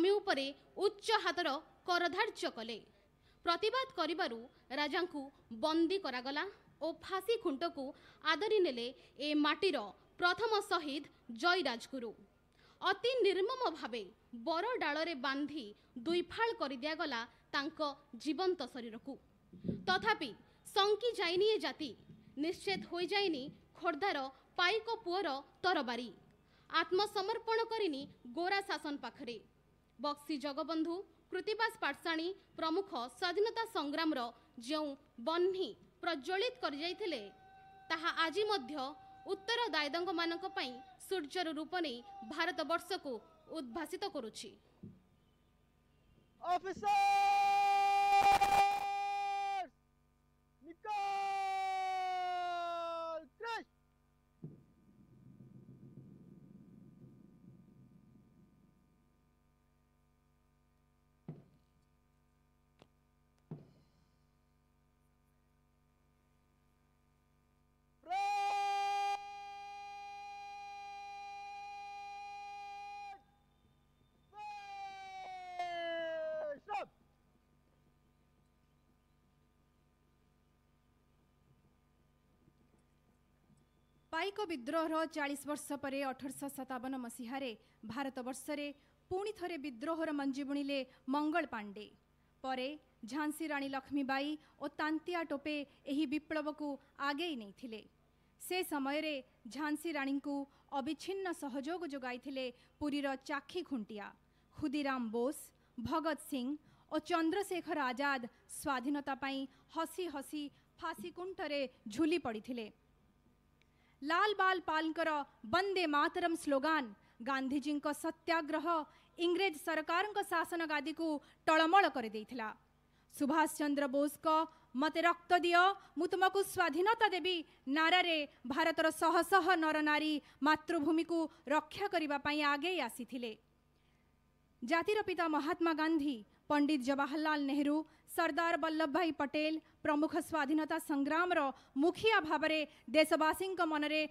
ଜମି ଉପରେ ଉଚ୍ଚ ହାତର କରଧାର୍ଯ୍ୟ କଲେ ପ୍ରତିବାଦ କରିବାରୁ ରାଜାଙ୍କୁ ବନ୍ଦୀ କରାଗଲା ଓ ଫାଶୀ ଖୁଣ୍ଟକୁ ଆଦରି ନେଲେ ଏ ମାଟିର ପ୍ରଥମ ଶହୀଦ ଜୟୀରାଜଗୁରୁ ଅତି ନିର୍ମମ ଭାବେ ବର ଡାଳରେ ବାନ୍ଧି ଦୁଇଫାଳ କରିଦିଆଗଲା ତାଙ୍କ ଜୀବନ୍ତ ଶରୀରକୁ ତଥାପି ସଙ୍କି ଯାଇନି ଏ ଜାତି ନିଶ୍ଚେତ ହୋଇଯାଇନି ଖୋର୍ଦ୍ଧାର ପାଇକ ପୁଅର ତରବାରୀ ଆତ୍ମସମର୍ପଣ କରିନି ଗୋରା ଶାସନ ପାଖରେ ବକ୍ସି ଜଗବନ୍ଧୁ କୃତିବାସ ପାଟସାଣୀ ପ୍ରମୁଖ ସ୍ୱାଧୀନତା ସଂଗ୍ରାମର ଯେଉଁ ବହ୍ନି ପ୍ରଜ୍ୱଳିତ କରିଯାଇଥିଲେ ତାହା ଆଜି ମଧ୍ୟ ଉତ୍ତର ଦାୟଦଙ୍କମାନଙ୍କ ପାଇଁ ସୂର୍ଯ୍ୟର ରୂପ ନେଇ ଭାରତବର୍ଷକୁ ଉଦ୍ଭାସିତ କରୁଛି क विद्रोह र चालिस वर्ष पर अठर श सतावन मसहार भारतवर्षिथ विद्रोह र बुणि मङ्गल पाण्डे परे झान्सी रानी लक्ष्मीबाई ओ तान्तिया टोपे यही विप्लवको आगे नै से समय रे झान्सी राणीको अविच्छिन्न सहयोग जे पुरी र चाखी खुन्टिया हुदिरा बोस भगत सिंह ओ चन्द्रशेखर आजाद स्वाधीनता पाइ हसी हसी फासी कुण्टर झुली पडिथिले लाल बाल पाल् बन्दे मातरम स्लोगान गान्धीजीको सत्याग्रह इङ्ग्रेज सरकारको शासन गादीको टलमल सुभाष चन्द्र बोषको मते रक्त दियो त स्वाधीनता देवी नारा भारत सहसह नर नारी जातिर पिता महात्मा गांधी पंडित जवाहरलाल नेहरू सरदार वल्लभ भाई पटेल प्रमुख स्वाधीनता संग्राम मुखिया भाव देशवासी मनरे